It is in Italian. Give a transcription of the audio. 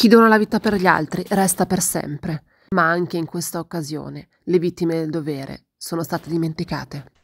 Chi dona la vita per gli altri resta per sempre, ma anche in questa occasione le vittime del dovere sono state dimenticate.